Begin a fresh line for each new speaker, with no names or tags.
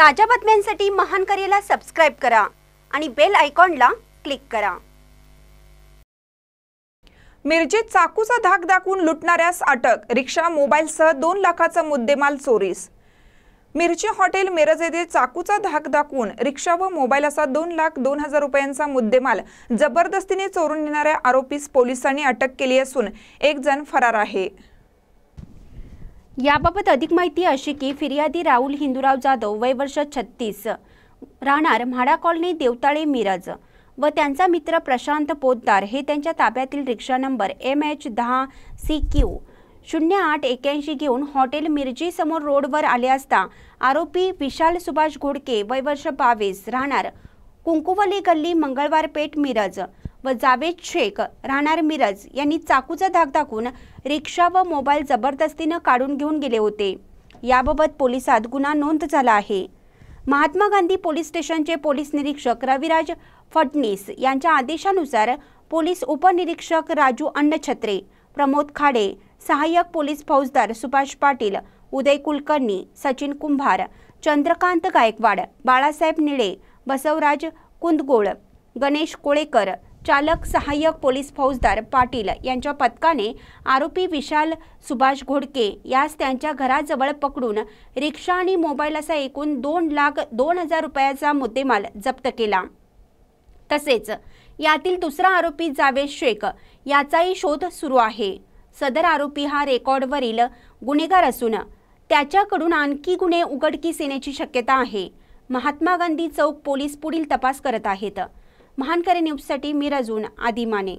ताज्या बातम्यांसाठी महान करेला सबस्क्राईब करा आणि बेल आयकॉनला
क्लिक करा मिरजेत चाकूचा धाक दाखवून लुटणाऱ्यास अटक रिक्षा मोबाईलसह दोन लाखाचा मुद्देमाल चोरीस मिरची हॉटेल मिरज येथे चाकूचा धाक दाखवून रिक्षा व मोबाईल असा दोन लाख दोन हजार रुपयांचा मुद्देमाल जबरदस्तीने चोरून नेणाऱ्या आरोपीस पोलिसांनी अटक केली असून एक जण फरार आहे याबाबत अधिक माहिती अशी की फिर्यादी राहुल
हिंदूराव जाधव वय वर्ष छत्तीस राहणार म्हाडा कॉलनी देवताळे मिरज व त्यांचा मित्र प्रशांत पोद्दार हे त्यांच्या ताब्यातील रिक्षा नंबर एम एच दहा सी क्यू शून्य आठ एक्याऐंशी घेऊन हॉटेल मिरजी समोर रोडवर आले असता आरोपी विशाल सुभाष घोडके वय वर्ष बावीस राहणार कुंकुवली गल्ली मंगळवार पेठ मिरज व जावेद शेख राहणार मिरज यांनी चाकूचा धाक दाखवून रिक्षा व मोबाईल जबरदस्तीनं काढून घेऊन गेले होते याबाबत पोलिसात गुन्हा नोंद झाला आहे महात्मा गांधी पोलीस स्टेशनचे पोलीस निरीक्षक रविराज फडणीस यांच्या आदेशानुसार पोलीस उपनिरीक्षक राजू अन्नछत्रे प्रमोद खाडे सहाय्यक पोलीस फौजदार सुभाष पाटील उदय कुलकर्णी सचिन कुंभार चंद्रकांत गायकवाड बाळासाहेब निळे बसवराज कुंदगोळ गणेश कोळेकर चालक सहाय्यक पोलीस फौजदार पाटील यांच्या पथकाने आरोपी विशाल सुभाष घोडके यास त्यांच्या घराजवळ पकडून रिक्षा आणि मोबाईल असा एकूण दोन लाख दोन हजार रुपयाचा मुद्देमाल जप्त केला तसेच यातील दुसरा आरोपी जावेद शेख याचाही शोध सुरू आहे सदर आरोपी हा रेकॉर्डवरील गुन्हेगार असून त्याच्याकडून आणखी गुन्हे उघडकीस येण्याची शक्यता आहे महात्मा गांधी चौक पोलीस पुढील तपास करत आहेत महानकरी न्यूजसाठी मी आदी माने